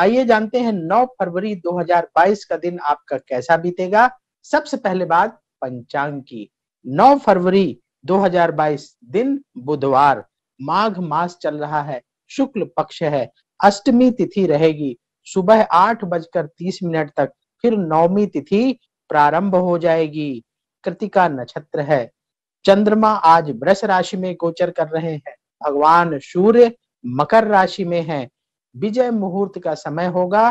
आइए जानते हैं 9 फरवरी 2022 का दिन आपका कैसा बीतेगा सबसे पहले बात पंचांग की 9 फरवरी 2022 दिन बुधवार माघ मास चल रहा है शुक्ल पक्ष है अष्टमी तिथि रहेगी सुबह आठ बजकर तीस मिनट तक फिर नौमी तिथि प्रारंभ हो जाएगी कृतिका नक्षत्र है चंद्रमा आज वृष राशि में गोचर कर रहे हैं भगवान सूर्य मकर राशि में है विजय मुहूर्त का समय होगा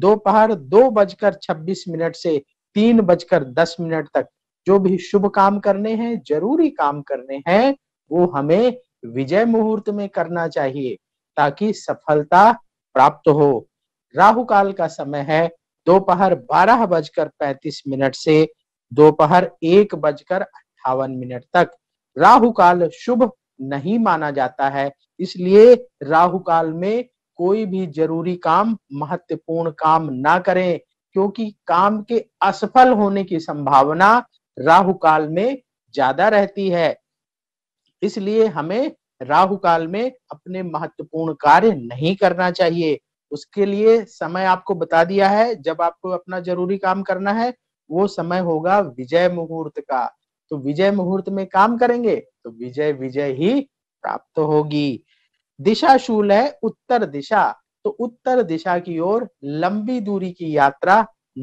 दोपहर दो, बजकर छब्बीस मिनट से तीन बजकर दस मिनट तक जो भी शुभ काम करने हैं जरूरी काम करने हैं वो हमें विजय मुहूर्त में करना चाहिए ताकि सफलता प्राप्त हो राहु काल का समय है दोपहर बारह बजकर पैंतीस मिनट से दोपहर एक बजकर अट्ठावन मिनट तक राहु काल शुभ नहीं माना जाता है इसलिए राहु काल में कोई भी जरूरी काम महत्वपूर्ण काम ना करें क्योंकि काम के असफल होने की संभावना राहु काल में ज्यादा रहती है इसलिए हमें राहु काल में अपने महत्वपूर्ण कार्य नहीं करना चाहिए उसके लिए समय आपको बता दिया है जब आपको अपना जरूरी काम करना है वो समय होगा विजय मुहूर्त का तो विजय मुहूर्त में काम करेंगे तो विजय विजय ही प्राप्त होगी दिशा शूल है उत्तर दिशा तो उत्तर दिशा की ओर लंबी दूरी की यात्रा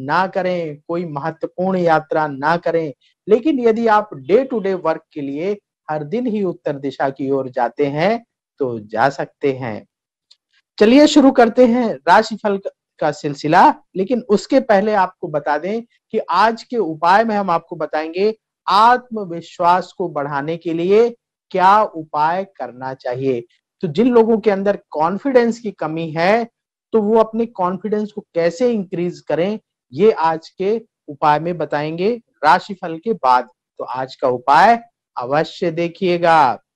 ना करें कोई महत्वपूर्ण यात्रा ना करें लेकिन यदि आप डे टू डे वर्क के लिए हर दिन ही उत्तर दिशा की ओर जाते हैं तो जा सकते हैं चलिए शुरू करते हैं राशिफल का सिलसिला लेकिन उसके पहले आपको बता दें कि आज के उपाय में हम आपको बताएंगे आत्मविश्वास को बढ़ाने के लिए क्या उपाय करना चाहिए तो जिन लोगों के अंदर कॉन्फिडेंस की कमी है तो वो अपने कॉन्फिडेंस को कैसे इंक्रीज करें ये आज के उपाय में बताएंगे राशिफल के बाद तो आज का उपाय अवश्य देखिएगा